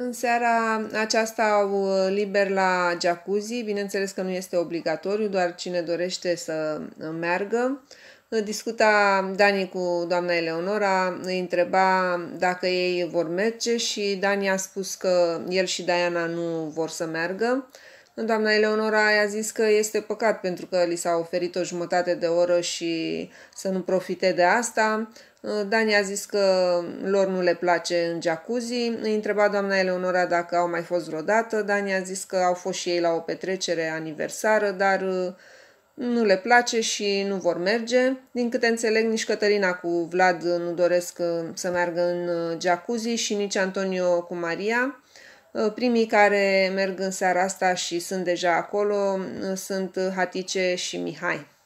În seara aceasta au uh, liber la jacuzzi, bineînțeles că nu este obligatoriu, doar cine dorește să uh, meargă. Discuta Dani cu doamna Eleonora, îi întreba dacă ei vor merge și Dani a spus că el și Diana nu vor să meargă. Doamna Eleonora a zis că este păcat pentru că li s-a oferit o jumătate de oră și să nu profite de asta. Uh, Dani a zis că lor nu le place în jacuzzi. Îi întreba doamna Eleonora dacă au mai fost vreodată. Dani a zis că au fost și ei la o petrecere aniversară, dar uh, nu le place și nu vor merge. Din câte înțeleg, nici Cătălina cu Vlad nu doresc uh, să meargă în jacuzzi și nici Antonio cu Maria. Uh, primii care merg în seara asta și sunt deja acolo uh, sunt Hatice și Mihai.